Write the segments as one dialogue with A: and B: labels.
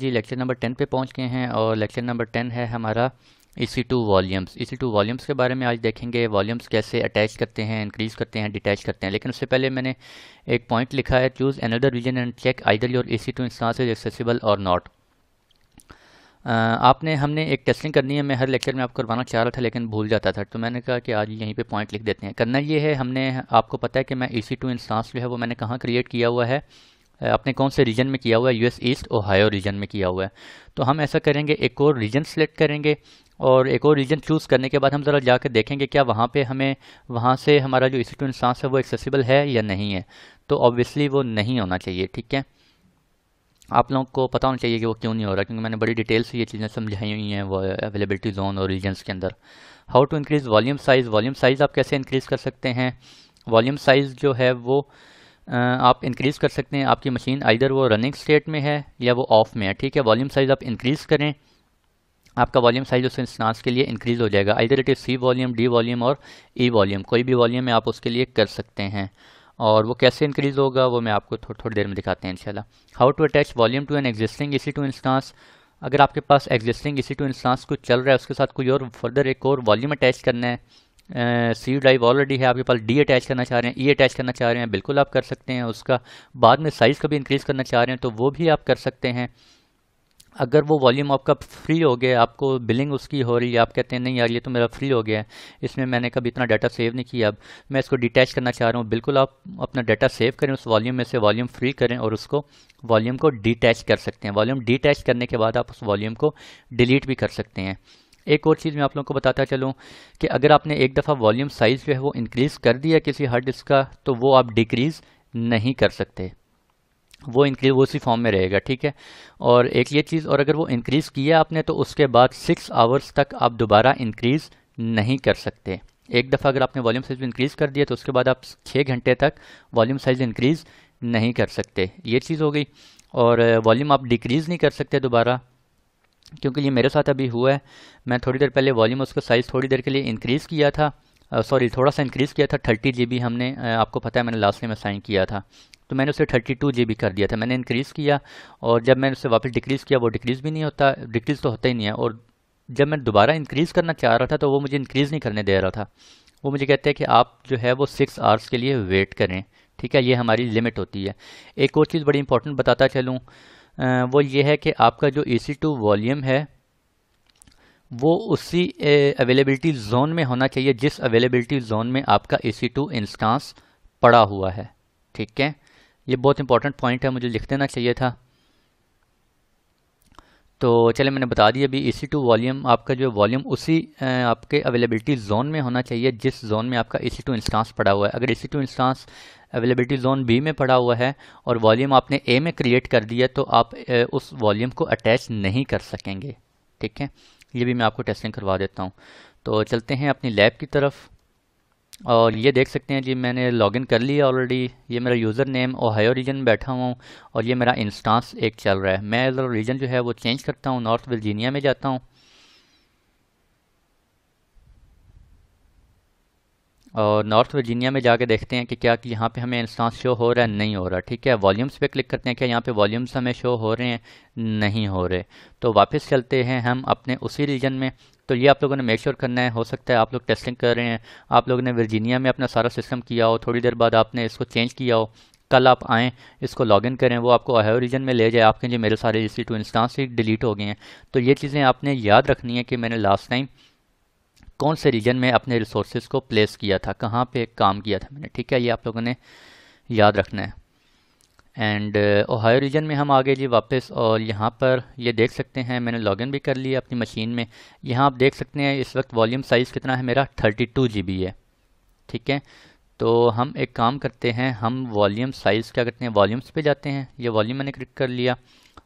A: जी lecture number ten पे पहुंच गए हैं और लेक्चर नंबर टेन है हमारा E C two volumes E C two volumes के बारे में आज देखेंगे वॉल्यूम्स कैसे अटैच करते हैं इंक्रीज़ करते हैं डिटैच करते हैं लेकिन उससे पहले मैंने एक पॉइंट लिखा है choose another region and check either your E C two instance is accessible और नॉट आपने हमने एक टेस्टिंग करनी है मैं हर लेक्चर में आपको करवाना चाह रहा था लेकिन भूल जाता था तो मैंने कहा कि आज यहीं पे पॉइंट लिख देते हैं करना ये है हमने आपको पता है कि मैं ई सी टू इंस्टांस जो है वो मैंने कहाँ क्रिएट किया हुआ है आपने कौन से रीजन में किया हुआ है यूएस ईस्ट ओहायो रीजन में किया हुआ है तो हम ऐसा करेंगे एक और रीजन सेलेक्ट करेंगे और एक और रीजन चूज़ करने के बाद हम ज़रा जाकर देखेंगे क्या वहाँ पे हमें वहाँ से हमारा जो इंस्टीट्यूट इंसांस है वो एक्सेसिबल है या नहीं है तो ऑब्वियसली वो नहीं होना चाहिए ठीक है आप लोगों को पता होना चाहिए कि वो क्यों नहीं हो रहा क्योंकि मैंने बड़ी डिटेल से ये चीज़ें समझाई हुई हैं वो अवेलेबिलिटी जोन और रीजन्स के अंदर how to increase volume size volume size आप कैसे इंक्रीज़ कर सकते हैं वॉल्यूम साइज़ जो है वो आप इंक्रीज़ कर सकते हैं आपकी मशीन आइधर वो रनिंग स्टेट में है या वो ऑफ में है ठीक है वॉल्यूम साइज़ आप इंक्रीज़ करें आपका वॉल्यूम साइज उस इंस्टांस के लिए इंक्रीज़ हो जाएगा either it is C volume D volume और ई e वॉल्यूम कोई भी वॉल्यूम में आप उसके लिए कर सकते हैं और वो कैसे इंक्रीज़ होगा वो मैं आपको थोड़ी थोड़ी देर में दिखाते हैं इनशाला how to attach volume to an existing EC two instance अगर आपके पास एग्जिस्टिंग इसी टू इंस्टांस कुछ चल रहा है उसके साथ कोई और फर्दर एक और वॉल्यूम अटैच करना है सी ड्राइव ऑलरेडी है आपके पास डी अटैच करना चाह रहे हैं ई e अटैच करना चाह रहे हैं बिल्कुल आप कर सकते हैं उसका बाद में साइज़ का भी इंक्रीज़ करना चाह रहे हैं तो वो भी आप कर सकते हैं अगर वो वॉल्यूम आपका फ्री हो गया आपको बिलिंग उसकी हो रही है आप कहते हैं नहीं यार ये तो मेरा फ्री हो गया है इसमें मैंने कभी इतना डाटा सेव नहीं किया अब मैं इसको डिटैच करना चाह रहा हूँ बिल्कुल आप अपना डाटा सेव करें उस वॉल्यूम में से वॉल्यूम फ्री करें और उसको वॉल्यूम को डिटैच कर सकते हैं वॉल्यूम डिटैच करने के बाद आप उस वॉल्यूम को डिलीट भी कर सकते हैं एक और चीज़ मैं आप लोगों को बताता चलूँ कि अगर आपने एक दफ़ा वॉल्यूम साइज़ जो है वो इंक्रीज़ कर दिया किसी हार्ड डिस्क का तो वो आप डिक्रीज़ नहीं कर सकते वो इंक्रीज वो उसी फॉर्म में रहेगा ठीक है और एक ये चीज़ और अगर वो इंक्रीज़ किया आपने तो उसके बाद सिक्स आवर्स तक आप दोबारा इंक्रीज़ नहीं कर सकते एक दफ़ा अगर आपने वॉल्यूम साइज़ इंक्रीज़ कर दिया तो उसके बाद आप छः घंटे तक वॉल्यूम साइज़ इंक्रीज़ नहीं कर सकते ये चीज़ हो गई और वॉल्यूम आप डिक्रीज़ नहीं कर सकते दोबारा क्योंकि ये मेरे साथ अभी हुआ है मैं थोड़ी देर पहले वॉल्यूम उसका साइज़ थोड़ी देर के लिए इंक्रीज़ किया था सॉरी थोड़ा सा इंक्रीज़ किया था थर्टी जी हमने आपको पता है मैंने लास्ट में साइन किया था तो मैंने उसे थर्टी टू जी कर दिया था मैंने इंक्रीज़ किया और जब मैंने उसे वापस डिक्रीज़ किया वो डिक्रीज़ भी नहीं होता डिक्रीज़ तो होता ही नहीं है और जब मैं दोबारा इंक्रीज़ करना चाह रहा था तो वो मुझे इंक्रीज़ नहीं करने दे रहा था वो मुझे कहते हैं कि आप जो है वो सिक्स आवर्स के लिए वेट करें ठीक है ये हमारी लिमिट होती है एक और चीज़ बड़ी इंपॉर्टेंट बताता चलूँ वो ये है कि आपका जो ए सी टू वॉल्यूम है वो उसी अवेलेबिलिटी जोन में होना चाहिए जिस अवेलेबिलिटी जोन में आपका ए सी टू इंस्टांस पड़ा हुआ है ठीक है ये बहुत इंपॉर्टेंट पॉइंट है मुझे लिख देना चाहिए था तो चले मैंने बता दिया अभी ई सी टू वॉल्यूम आपका जो वॉल्यूम उसी आपके अवेलेबिलिटी जोन में होना चाहिए जिस जोन में आपका ए सी टू इंस्टांस पड़ा हुआ है अगर A C two instance availability zone B में पड़ा हुआ है और वॉल्यूम आपने ए में क्रिएट कर दिया तो आप उस वॉल्यूम को अटैच नहीं कर सकेंगे ठीक है ये भी मैं आपको टेस्टिंग करवा देता हूँ तो चलते हैं अपनी लैब की तरफ और ये देख सकते हैं जी मैंने लॉगिन कर लिया ऑलरेडी ये मेरा यूज़र नेम ओहायो रीजन में बैठा हुआ हूँ और ये मेरा इंस्टांस एक चल रहा है मैं रीजन जो है वो चेंज करता हूँ नॉर्थ वर्जीनिया में जाता हूँ और नॉर्थ वर्जीनिया में जाके देखते हैं कि क्या कि यहाँ पे हमें इंस्टांस शो हो रहा है नहीं हो रहा ठीक है वॉल्यूम्स पे क्लिक करते हैं क्या यहाँ पे वॉल्यूम्स हमें शो हो रहे हैं नहीं हो रहे तो वापस चलते हैं हम अपने उसी रीजन में तो ये आप लोगों ने मेक श्योर करना है हो सकता है आप लोग टेस्टिंग कर रहे हैं आप लोगों ने वर्जीनिया में अपना सारा सिस्टम किया हो थोड़ी देर बाद आपने इसको चेंज किया हो कल आप आएँ इसको लॉगिन करें वो आपको अहो रीजन में ले जाए आपके जो मेरे सारे जिस टू इंस्टांस ही डिलीट हो गए हैं तो ये चीज़ें आपने याद रखनी है कि मैंने लास्ट टाइम कौन से रीजन में अपने रिसोर्सेज को प्लेस किया था कहाँ पे काम किया था मैंने ठीक है ये आप लोगों ने याद रखना है एंड ओहायो रीजन में हम आ गए जी वापस और यहाँ पर ये देख सकते हैं मैंने लॉगिन भी कर लिया अपनी मशीन में यहाँ आप देख सकते हैं इस वक्त वॉल्यूम साइज़ कितना है मेरा थर्टी टू जी बी है ठीक है तो हम एक काम करते हैं हम वॉल्यूम साइज़ क्या करते हैं वॉल्यूम्स पे जाते हैं ये वॉल्यूम मैंने क्लिक कर लिया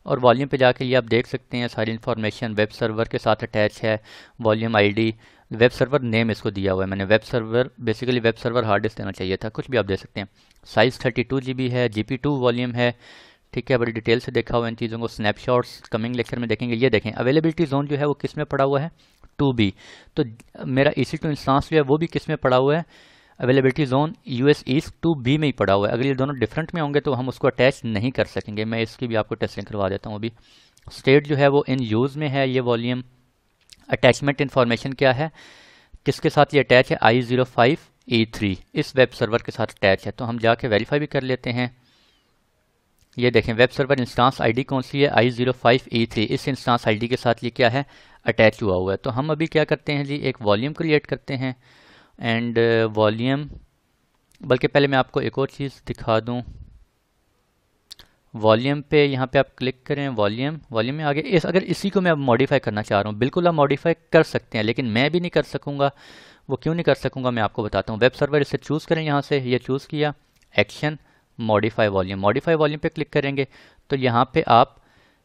A: और वॉल्यूम पे जाके ये आप देख सकते हैं सारी इन्फॉर्मेशन वेब सर्वर के साथ अटैच है volume ID web server name इसको दिया हुआ है मैंने web server basically web server hard disk देना चाहिए था कुछ भी आप दे सकते हैं size thirty two G B है जी पी टू वॉल्यूम है ठीक है बड़ी डिटेल से देखा हुआ इन चीज़ों को स्नैपशॉट्स कमिंग लेक्चर में देखेंगे ये देखें अवेलेबिलिटी जोन जो है वो किस में पड़ा हुआ है टू बी तो मेरा ई सी टू इंस्टांस जो है वो भी किस में पड़ा हुआ है availability zone U S east two B में ही पड़ा हुआ है अगर ये दोनों डिफरेंट में होंगे तो हम उसको अटैच नहीं कर सकेंगे मैं इसकी भी आपको टेस्टिंग करवा देता हूँ अभी स्टेट जो है वो इन यूज़ में है ये वॉल्यूम अटैचमेंट इन्फॉर्मेशन क्या है किसके साथ ये अटैच है I zero five E three इस वेब सर्वर के साथ अटैच है तो हम जाके वेरीफाई भी कर लेते हैं ये देखें वेब सर्वर इंस्टांस आईडी कौन सी है I zero five E three इस इंस्टांस आईडी के साथ ये क्या है अटैच हुआ हुआ है तो हम अभी क्या करते हैं जी एक वॉल्यूम क्रिएट करते हैं एंड वॉल्यूम uh, बल्कि पहले मैं आपको एक और चीज़ दिखा दूँ वॉल्यूम पे यहाँ पे आप क्लिक करें वॉल्यूम वॉल्यूम में आगे इस अगर इसी को मैं अब मॉडिफाई करना चाह रहा हूँ बिल्कुल आप मॉडिफाई कर सकते हैं लेकिन मैं भी नहीं कर सकूँगा वो क्यों नहीं कर सकूँगा मैं आपको बताता हूँ वेब सर्वर इसे चूज़ करें यहाँ से ये चूज़ किया action modify volume modify volume पर क्लिक करेंगे तो यहाँ पर आप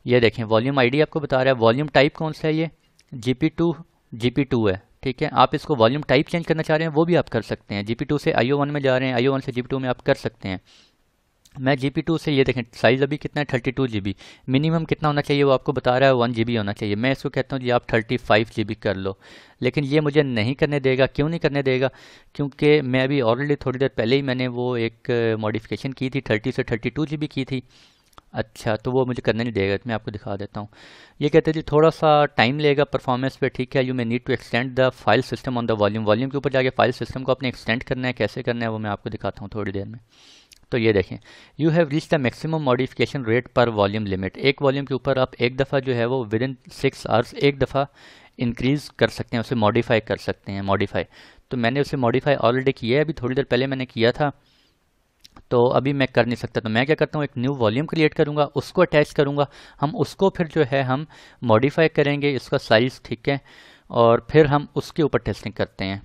A: ये देखें वॉल्यूम आईडी आपको बता रहा है वॉल्यूम टाइप कौन सा है ये G P two G P two है ठीक है आप इसको वॉल्यूम टाइप चेंज करना चाह रहे हैं वो भी आप कर सकते हैं जी पी टू से आई ओ वन में जा रहे हैं आई ओ वन से जी पी टू में आप कर सकते हैं मैं जी पी टू से ये देखें साइज़ अभी कितना है thirty two G B minimum कितना होना चाहिए वो आपको बता रहा है वन जी बी होना चाहिए मैं इसको कहता हूँ जी आप थर्टी फाइव जी बी कर लो लेकिन ये मुझे नहीं करने देगा क्यों नहीं करने देगा क्योंकि मैं अभी ऑलरेडी थोड़ी देर पहले ही मैंने वो एक मॉडिफिकेशन की थी थर्टी से थर्टी टू जी बी की थी अच्छा तो वो मुझे करने नहीं देगा तो मैं आपको दिखा देता हूँ ये कहते हैं जी थोड़ा सा टाइम लेगा परफॉर्मेंस पे ठीक है you may need to extend the file system on the volume volume के ऊपर जाके फाइल सिस्टम को अपने एक्सटेंड करना है कैसे करना है वो मैं आपको दिखाता हूँ थोड़ी देर में तो ये देखें you have reach the maximum modification rate per volume limit एक वॉल्यूम के ऊपर आप एक दफ़ा जो है वो विद इन सिक्स आवर्स एक दफ़ा इंक्रीज़ कर सकते हैं उसे मॉडिफाई कर सकते हैं मॉडिफाई तो मैंने उसे मॉडिफाई ऑलरेडी किया है अभी थोड़ी देर पहले मैंने किया था तो अभी मैं कर नहीं सकता तो मैं क्या करता हूँ एक न्यू वॉल्यूम क्रिएट करूँगा उसको अटैच करूँगा हम उसको फिर जो है हम मॉडिफाई करेंगे इसका साइज़ ठीक है और फिर हम उसके ऊपर टेस्टिंग करते हैं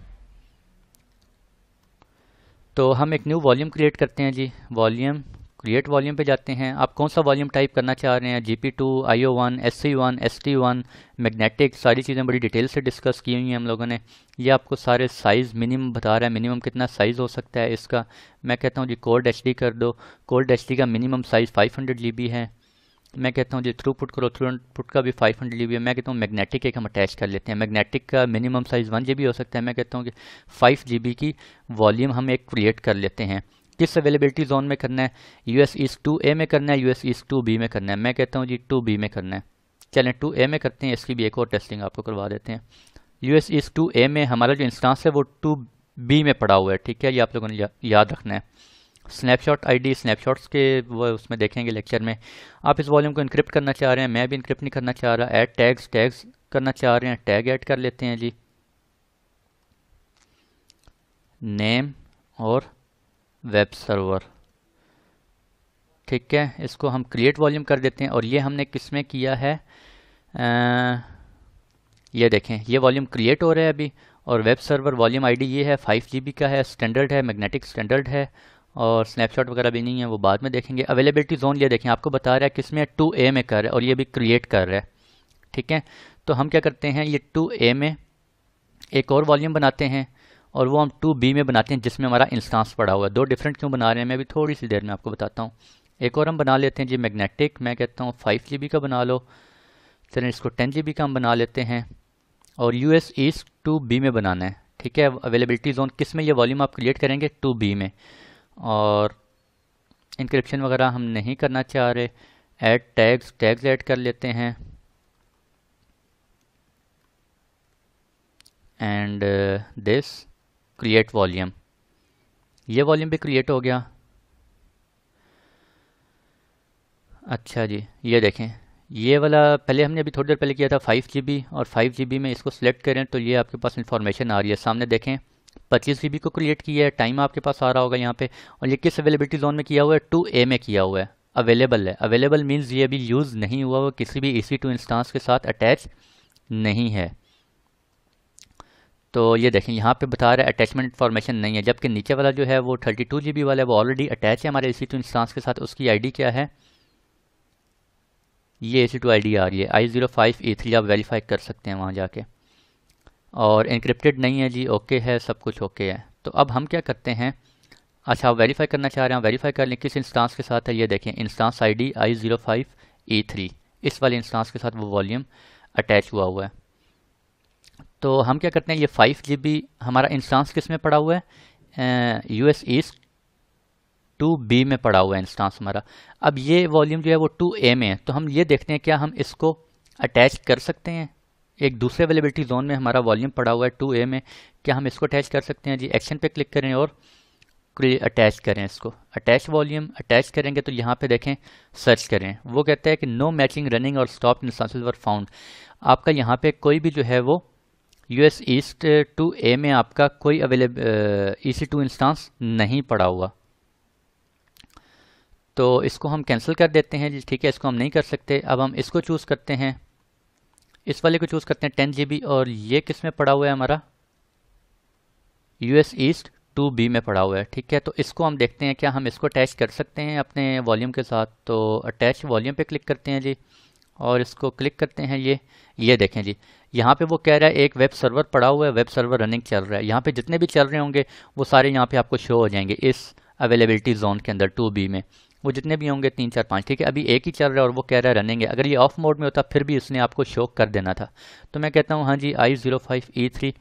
A: तो हम एक न्यू वॉल्यूम क्रिएट करते हैं जी वॉल्यूम क्रिएट वॉल्यूम पे जाते हैं आप कौन सा वॉल्यूम टाइप करना चाह रहे हैं G P two I O one S C one S T one magnetic सारी चीज़ें बड़ी डिटेल से डिस्कस की हुई हैं हम लोगों ने ये आपको सारे साइज़ मिनिमम बता रहा है मिनिमम कितना साइज़ हो सकता है इसका मैं कहता हूँ जी कोल्ड एच डी कर दो कोल्ड एच डी का minimum size five hundred G B है मैं कहता हूँ जी थ्रू पुट करो थ्रू पुट का भी फाइव हंड्रेड जी बी है मैं कहता हूँ मैग्नेटिक एक हम अटैच कर लेते हैं मैग्नेटिक का minimum size one G B हो सकता है मैं कहता हूँ कि फाइव जी बी की वॉल्यूम हम एक क्रिएट कर लेते हैं किस अवेलेबिलिटी जोन में करना है U S east two A में करना है U S east two B में करना है मैं कहता हूँ जी टू बी में करना है चलें टू ए में करते हैं इसकी भी एक और टेस्टिंग आपको करवा देते हैं U S east two A में हमारा जो इंस्टांस है वो टू बी में पड़ा हुआ है ठीक है ये आप लोगों ने याद रखना है स्नैपशॉट आईडी स्नैपशॉट्स के वो उसमें देखेंगे लेक्चर में आप इस वॉल्यूम को इनक्रिप्ट करना चाह रहे हैं मैं भी इनक्रिप्ट नहीं करना चाह रहा ऐड टैग्स टैग्स करना चाह रहे हैं टैग ऐड कर लेते हैं जी नेम और वेब सर्वर ठीक है इसको हम क्रिएट वॉल्यूम कर देते हैं और ये हमने किस में किया है आ, ये देखें ये वॉल्यूम क्रिएट हो रहा है अभी और वेब सर्वर वॉल्यूम आईडी ये है फाइव जी का है स्टैंडर्ड है मैग्नेटिक स्टैंडर्ड है और स्नैपशॉट वगैरह भी नहीं है वो बाद में देखेंगे अवेलेबिलिटी जोन ये देखें आपको बता रहा है किस में टू ए में कर रहा है और ये भी क्रिएट कर रहा है ठीक है तो हम क्या करते हैं ये टू ए में एक और वॉल्यूम बनाते हैं और वो हम टू बी में बनाते हैं जिसमें हमारा इंस्टांस पड़ा हुआ है दो डिफरेंट क्यों बना रहे हैं मैं अभी थोड़ी सी देर में आपको बताता हूँ एक और हम बना लेते हैं जी मैग्नेटिक मैं कहता हूँ फाइव जी बी का बना लो चलें इसको टेन जी बी का हम बना लेते हैं और U S east two B में बनाना है ठीक है अवेलेबिलिटी जोन किस में ये वॉल्यूम आप क्रिएट करेंगे टू बी में और इंक्रिप्शन वगैरह हम नहीं करना चाह रहे ऐड टैग्स टैग्स ऐड कर लेते हैं एंड दिस क्रिएट वॉल्यूम ये वॉल्यूम भी क्रिएट हो गया अच्छा जी ये देखें ये वाला पहले हमने अभी थोड़ी देर पहले किया था फाइव जी बी और फाइव जी बी में इसको सिलेक्ट करें तो ये आपके पास इन्फॉर्मेशन आ रही है सामने देखें पच्चीस जी को क्रिएट किया है टाइम आपके पास आ रहा होगा यहाँ पे और ये किस अवेलेबिलिटी जोन में किया हुआ है टू ए में किया हुआ है अवेलेबल है अवेलेबल मीन्स ये अभी यूज़ नहीं हुआ वो किसी भी इसी टू इंस्टांस के साथ अटैच नहीं है तो ये देखें यहाँ पे बता रहा है अटैचमेंट इन्फॉर्मेशन नहीं है जबकि नीचे वाला जो है वो थर्टी टू जी वाला है वो ऑलरेडी अटैच है हमारे इसी टू इंस्टांस के साथ उसकी आई क्या है ये सी टू आई डी आ रही है I zero five A three आप वेरीफाई कर सकते हैं वहाँ जाके और इनक्रिप्टेड नहीं है जी ओके है सब कुछ ओके है तो अब हम क्या करते हैं अच्छा आप वेरीफाई करना चाह रहे हैं वेरीफाई कर लें किस इंस्टांस के साथ है ये देखें instance ID I zero five E three इस वाले इंस्टांस के साथ वो वॉल्यूम अटैच हुआ हुआ है तो हम क्या करते हैं ये फाइव जी बी हमारा इंस्टांस किस में पड़ा हुआ है U S east two B में पड़ा हुआ है इंस्टांस हमारा अब ये वॉल्यूम जो है वो टू ए में है तो हम ये देखते हैं क्या हम इसको अटैच कर सकते हैं एक दूसरे अवेलेबिलिटी जोन में हमारा वॉल्यूम पड़ा हुआ है टू ए में क्या हम इसको अटैच कर सकते हैं जी एक्शन पे क्लिक करें और अटैच करें इसको अटैच वॉल्यूम अटैच करेंगे तो यहाँ पे देखें सर्च करें वो कहता है कि नो मैचिंग रनिंग और स्टॉप इंस्टांसिस वर फाउंड आपका यहाँ पे कोई भी जो है वो यूएस ईस्ट टू ए में आपका कोई available E C two instance नहीं पड़ा हुआ तो इसको हम कैंसिल कर देते हैं जी ठीक है इसको हम नहीं कर सकते अब हम इसको चूज़ करते हैं इस वाले को चूज़ करते हैं टेन जी और ये किस में पड़ा हुआ है हमारा यूएस ईस्ट टू बी में पड़ा हुआ है ठीक है तो इसको हम देखते हैं क्या हम इसको अटैच कर सकते हैं अपने वॉल्यूम के साथ तो अटैच वॉल्यूम पे क्लिक करते हैं जी और इसको क्लिक करते हैं ये ये देखें जी यहाँ पे वो कह रहा है एक वेब सर्वर पड़ा हुआ है वेब सर्वर रनिंग चल रहा है यहाँ पे जितने भी चल रहे होंगे वो सारे यहाँ पे आपको शो हो जाएंगे इस अवेलेबिलिटी जोन के अंदर टू बी में वो जितने भी होंगे तीन चार पाँच ठीक है अभी एक ही चल रहा है और वो कह रहा है रनिंग है अगर ये ऑफ मोड में होता फिर भी उसने आपको शोक कर देना था तो मैं कहता हूँ हाँ जी I zero five E three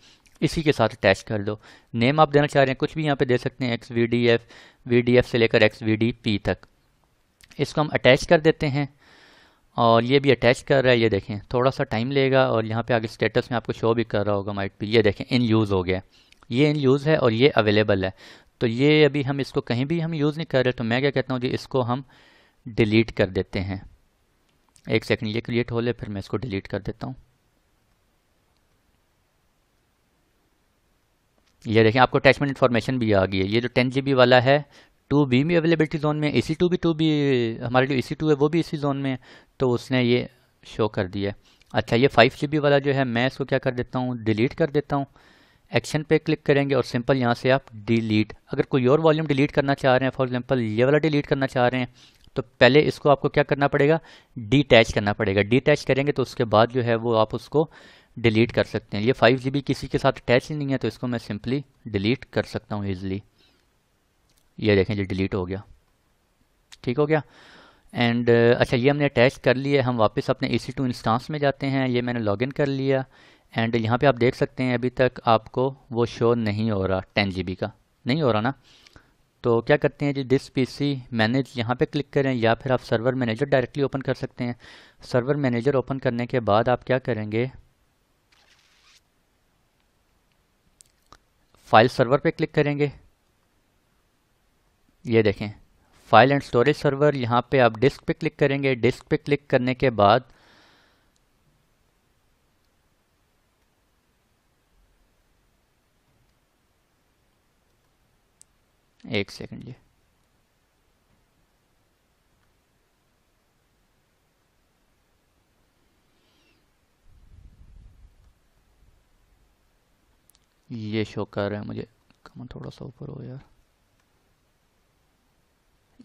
A: इसी के साथ अटैच कर दो नेम आप देना चाह रहे हैं कुछ भी यहाँ पे दे सकते हैं X V D F V D F से लेकर एक्स वी डी पी तक इसको हम अटैच कर देते हैं और ये भी अटैच कर रहा है ये देखें थोड़ा सा टाइम लेगा और यहाँ पे आगे स्टेटस में आपको शो भी कर रहा होगा माइट पी ये देखें इन यूज़ हो गया ये इन यूज़ है और ये अवेलेबल है तो ये अभी हम इसको कहीं भी हम यूज़ नहीं कर रहे तो मैं क्या कहता हूँ जी इसको हम डिलीट कर देते हैं एक सेकंड ये क्रिएट हो ले फिर मैं इसको डिलीट कर देता हूँ ये देखें आपको अटैचमेंट इन्फॉर्मेशन भी आ गई है ये जो टेन जी वाला है टू बी में अवेलेबिलिटी जोन में ए सी टू भी टू बी हमारे जो ए सी टू है वो भी इसी जोन में है तो उसने ये शो कर दिया है अच्छा ये फाइव जी वाला जो है मैं इसको क्या कर देता हूँ डिलीट कर देता हूँ एक्शन पे क्लिक करेंगे और सिंपल यहाँ से आप डिलीट अगर कोई और वॉल्यूम डिलीट करना चाह रहे हैं फॉर एग्जांपल ये वाला डिलीट करना चाह रहे हैं तो पहले इसको आपको क्या करना पड़ेगा डिटैच करना पड़ेगा डिटैच करेंगे तो उसके बाद जो है वो आप उसको डिलीट कर सकते हैं ये फाइव जी किसी के साथ अटैच नहीं है तो इसको मैं सिंपली डिलीट कर सकता हूँ ईजिली ये देखें जी डिलीट हो गया ठीक हो गया एंड अच्छा ये हमने अटैच कर लिया हम वापस अपने ए सी टू इंस्टांस में जाते हैं ये मैंने लॉगिन कर लिया एंड यहाँ पे आप देख सकते हैं अभी तक आपको वो शो नहीं हो रहा टेन जी का नहीं हो रहा ना तो क्या करते हैं जी पी पीसी मैनेज यहाँ पे क्लिक करें या फिर आप सर्वर मैनेजर डायरेक्टली ओपन कर सकते हैं सर्वर मैनेजर ओपन करने के बाद आप क्या करेंगे फाइल सर्वर पे क्लिक करेंगे ये देखें फाइल एंड स्टोरेज सर्वर यहाँ पे आप डिस्क पे क्लिक करेंगे डिस्क पे क्लिक करने के बाद एक सेकंड जी ये शो कर रहा है मुझे कमर थोड़ा सा ऊपर हो यार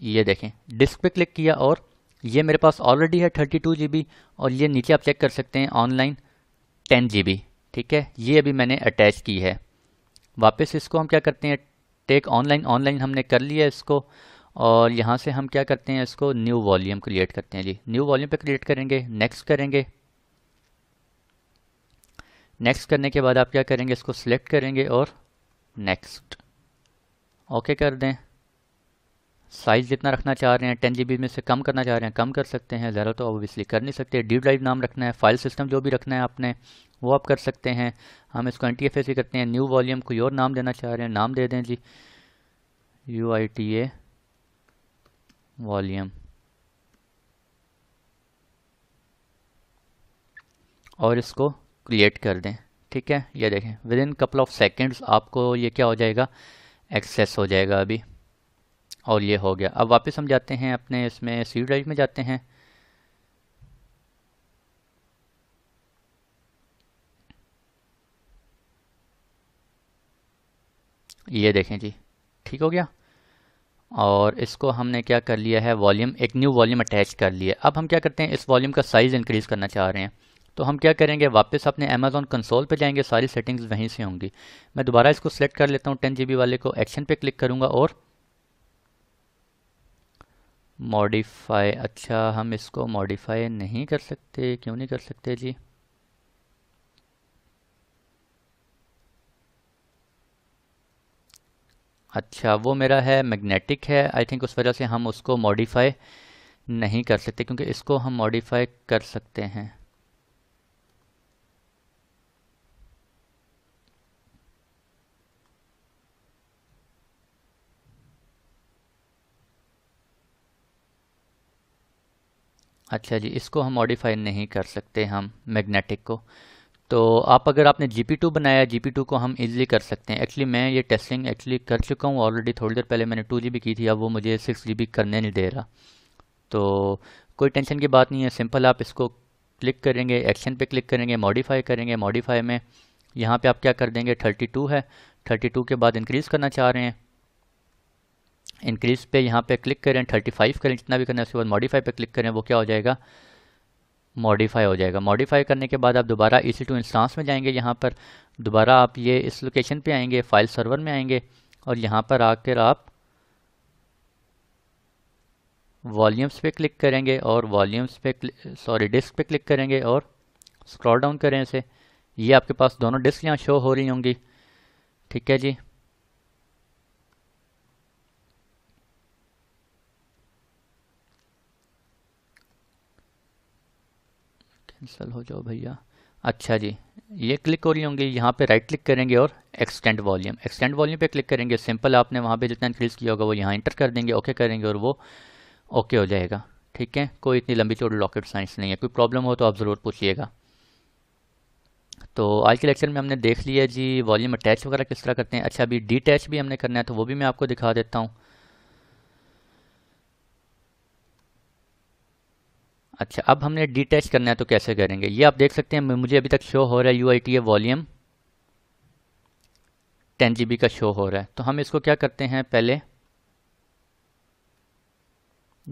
A: ये देखें डिस्क पे क्लिक किया और ये मेरे पास ऑलरेडी है थर्टी टू जी बी और ये नीचे आप चेक कर सकते हैं ऑनलाइन टेन जी बी ठीक है ये अभी मैंने अटैच की है वापस इसको हम क्या करते हैं टेक ऑनलाइन ऑनलाइन हमने कर लिया इसको और यहाँ से हम क्या करते हैं इसको न्यू वॉल्यूम क्रिएट करते हैं जी न्यू वॉल्यूम पे क्रिएट करेंगे नेक्स्ट करेंगे नेक्स्ट करने के बाद आप क्या करेंगे इसको सिलेक्ट करेंगे और नेक्स्ट ओके कर दें साइज़ जितना रखना चाह रहे हैं टेन जी में से कम करना चाह रहे हैं कम कर सकते हैं ज़्यादा तो ऑब्वियसली कर नहीं सकते डी ड्राइव नाम रखना है फाइल सिस्टम जो भी रखना है आपने वो आप कर सकते हैं हम इसको एन टी एफ ए से करते हैं न्यू वॉल्यूम कोई और नाम देना चाह रहे हैं नाम दे दें जी U I T A volume और इसको क्रिएट कर दें ठीक है ये देखें within couple of seconds आपको ये क्या हो जाएगा एक्सेस हो जाएगा अभी और ये हो गया अब वापस हम जाते हैं अपने इसमें सी ड्राइव में जाते हैं ये देखें जी ठीक हो गया और इसको हमने क्या कर लिया है वॉल्यूम एक न्यू वॉल्यूम अटैच कर लिया अब हम क्या करते हैं इस वॉल्यूम का साइज़ इंक्रीज़ करना चाह रहे हैं तो हम क्या करेंगे वापस अपने अमेज़ॉन कंसोल पे जाएंगे सारी सेटिंग्स वहीं से होंगी मैं दोबारा इसको सेलेक्ट कर लेता हूँ टेन जी वाले को एक्शन पे क्लिक करूँगा और मॉडिफाई अच्छा हम इसको मॉडिफाई नहीं कर सकते क्यों नहीं कर सकते जी अच्छा वो मेरा है मैग्नेटिक है आई थिंक उस वजह से हम उसको मॉडिफाई नहीं कर सकते क्योंकि इसको हम मॉडिफाई कर सकते हैं अच्छा जी इसको हम मॉडिफाई नहीं कर सकते हम मैग्नेटिक को तो आप अगर आपने जी पी टू बनाया जी पी टू को हम इजीली कर सकते हैं एक्चुअली मैं ये टेस्टिंग एक्चुअली कर चुका हूँ ऑलरेडी थोड़ी देर पहले मैंने टू जी बी की थी अब वो मुझे सिक्स जी बी करने नहीं दे रहा तो कोई टेंशन की बात नहीं है सिंपल आप इसको क्लिक करेंगे एक्शन पे क्लिक करेंगे मॉडिफाई करेंगे मॉडिफाई में यहाँ पे आप क्या कर देंगे थर्टी टू है थर्टी टू के बाद इंक्रीज़ करना चाह रहे हैं इंक्रीज़ पे यहाँ पे क्लिक करें थर्टी फाइव करें जितना भी करना है उसके बाद मॉडिफाई पे क्लिक करें वो क्या हो जाएगा मॉडिफाई हो जाएगा मॉडिफाई करने के बाद आप दोबारा ई सी टू इंस्टांस में जाएंगे यहाँ पर दोबारा आप ये इस लोकेशन पे आएंगे फाइल सर्वर में आएंगे और यहाँ पर आकर आप वॉल्यूम्स पे क्लिक करेंगे और वॉल्यूम्स पे सॉरी डिस्क पे क्लिक करेंगे और स्क्रॉल डाउन करें इसे ये आपके पास दोनों डिस्क यहाँ शो हो रही होंगी ठीक है जी कैंसिल हो जाओ भैया अच्छा जी ये क्लिक हो रही होंगी यहाँ पे राइट क्लिक करेंगे और एक्सटेंड वॉल्यूम एक्सटेंड वॉल्यूम पे क्लिक करेंगे सिंपल आपने वहाँ पे जितना इंक्रीज़ किया होगा वो यहाँ इंटर कर देंगे ओके करेंगे और वो ओके हो जाएगा ठीक है कोई इतनी लंबी चोट लॉकेट साइंस नहीं है कोई प्रॉब्लम हो तो आप ज़रूर पूछिएगा तो आज के लेक्चर में हमने देख लिया जी वॉल्यूम अटैच वगैरह किस तरह करते हैं अच्छा अभी डिटैच भी हमने करना है तो वो भी मैं आपको दिखा देता हूँ अच्छा अब हमने डिटैच करना है तो कैसे करेंगे ये आप देख सकते हैं मुझे अभी तक शो हो रहा है U I T A volume ten G B का शो हो रहा है तो हम इसको क्या करते हैं पहले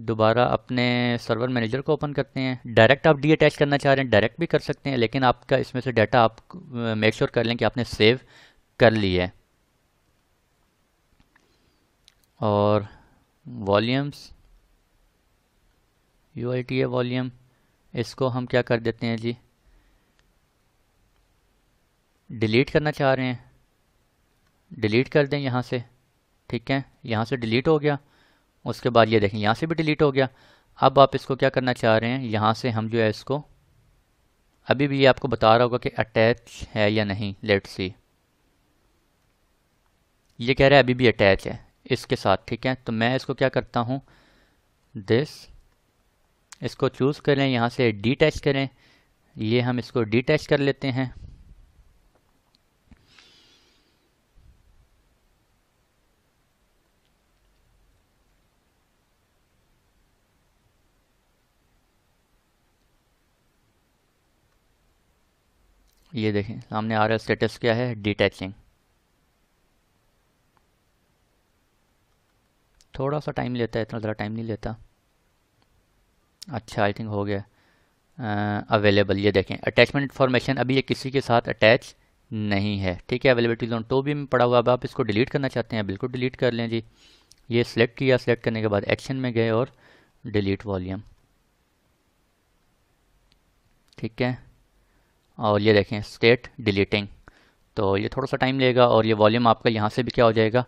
A: दोबारा अपने सर्वर मैनेजर को ओपन करते हैं डायरेक्ट आप डी अटैच करना चाह रहे हैं डायरेक्ट भी कर सकते हैं लेकिन आपका इसमें से डाटा आप मेक श्योर sure कर लें कि आपने सेव कर लिया है और volumes U I T A volume इसको हम क्या कर देते हैं जी डिलीट करना चाह रहे हैं डिलीट कर दें यहाँ से ठीक है यहाँ से डिलीट हो गया उसके बाद ये देखें यहाँ से भी डिलीट हो गया अब आप इसको क्या करना चाह रहे हैं यहाँ से हम जो है इसको अभी भी ये आपको बता रहा होगा कि अटैच है या नहीं लेट सी ये कह रहा है अभी भी अटैच है इसके साथ ठीक है तो मैं इसको क्या करता हूँ दिस इसको चूज़ करें यहाँ से डी करें ये हम इसको डी कर लेते हैं ये देखें सामने आ रहा स्टेटस क्या है डिटैचिंग थोड़ा सा टाइम लेता है इतना ज़्यादा टाइम नहीं लेता अच्छा आई थिंक हो गया अवेलेबल ये देखें अटैचमेंट इन्फॉर्मेशन अभी ये किसी के साथ अटैच नहीं है ठीक है अवेलेबिलिटी जोन टू भी में पड़ा हुआ अब आप इसको डिलीट करना चाहते हैं बिल्कुल डिलीट कर लें जी ये सिलेक्ट किया सिलेक्ट करने के बाद एक्शन में गए और डिलीट वॉल्यूम ठीक है और ये देखें स्टेट डिलीटिंग तो ये थोड़ा सा टाइम लेगा और ये वॉल्यूम आपका यहाँ से भी क्या हो जाएगा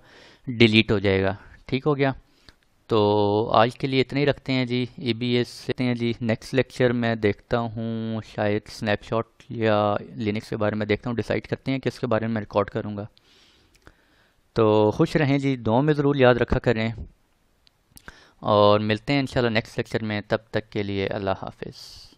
A: डिलीट हो जाएगा ठीक हो गया तो आज के लिए इतने ही रखते हैं जी ई बी एस लेते हैं जी नेक्स्ट लेक्चर मैं देखता हूँ शायद स्नैपशॉट या लिनिक्स के बारे में देखता हूँ डिसाइड करते हैं कि इसके बारे में मैं रिकॉर्ड करूँगा तो खुश रहें जी दो में ज़रूर याद रखा करें और मिलते हैं इंशाल्लाह नेक्स्ट लेक्चर में तब तक के लिए अल्लाह हाफिज़